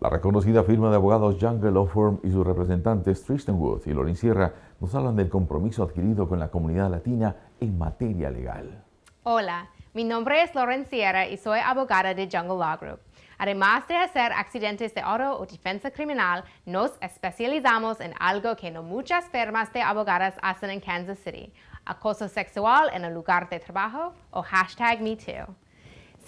La reconocida firma de abogados Jungle Law Firm y sus representantes Tristan Wood y Lorin Sierra nos hablan del compromiso adquirido con la comunidad latina en materia legal. Hola, mi nombre es Loren Sierra y soy abogada de Jungle Law Group. Además de hacer accidentes de oro o defensa criminal, nos especializamos en algo que no muchas firmas de abogadas hacen en Kansas City, acoso sexual en el lugar de trabajo o hashtag MeToo.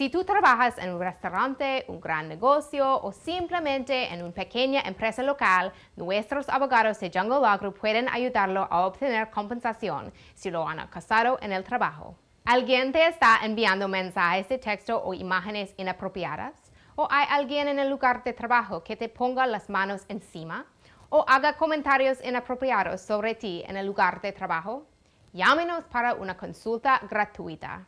Si tú trabajas en un restaurante, un gran negocio o simplemente en una pequeña empresa local, nuestros abogados de Jungle Law Group pueden ayudarlo a obtener compensación si lo han acosado en el trabajo. ¿Alguien te está enviando mensajes de texto o imágenes inapropiadas? ¿O hay alguien en el lugar de trabajo que te ponga las manos encima? ¿O haga comentarios inapropiados sobre ti en el lugar de trabajo? Llámenos para una consulta gratuita.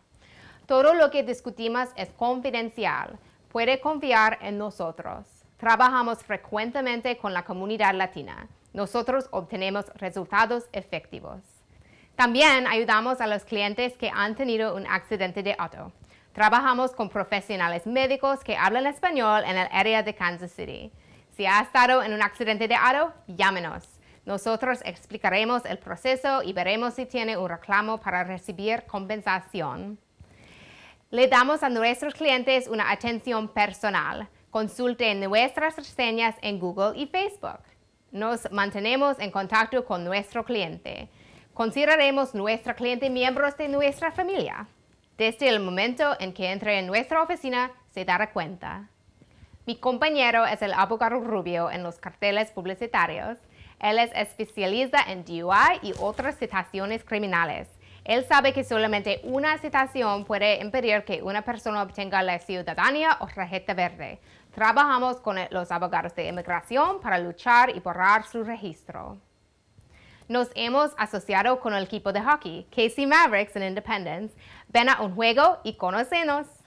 Todo lo que discutimos es confidencial. Puede confiar en nosotros. Trabajamos frecuentemente con la comunidad latina. Nosotros obtenemos resultados efectivos. También ayudamos a los clientes que han tenido un accidente de auto. Trabajamos con profesionales médicos que hablan español en el área de Kansas City. Si ha estado en un accidente de auto, llámenos. Nosotros explicaremos el proceso y veremos si tiene un reclamo para recibir compensación. Le damos a nuestros clientes una atención personal. Consulten nuestras reseñas en Google y Facebook. Nos mantenemos en contacto con nuestro cliente. Consideraremos nuestro cliente miembros de nuestra familia. Desde el momento en que entre en nuestra oficina, se dará cuenta. Mi compañero es el abogado Rubio en los carteles publicitarios. Él es especialista en DUI y otras citaciones criminales. Él sabe que solamente una citación puede impedir que una persona obtenga la ciudadanía o tarjeta verde. Trabajamos con los abogados de inmigración para luchar y borrar su registro. Nos hemos asociado con el equipo de hockey, Casey Mavericks en Independence. Ven a un juego y conocenos.